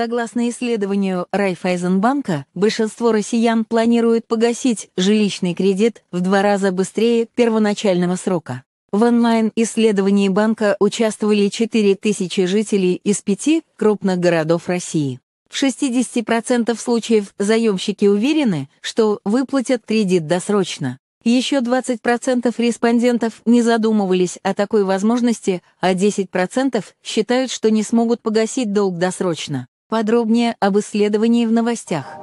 Согласно исследованию Райфайзенбанка, большинство россиян планируют погасить жилищный кредит в два раза быстрее первоначального срока. В онлайн-исследовании банка участвовали 4000 жителей из пяти крупных городов России. В 60% случаев заемщики уверены, что выплатят кредит досрочно. Еще 20% респондентов не задумывались о такой возможности, а 10% считают, что не смогут погасить долг досрочно. Подробнее об исследовании в новостях.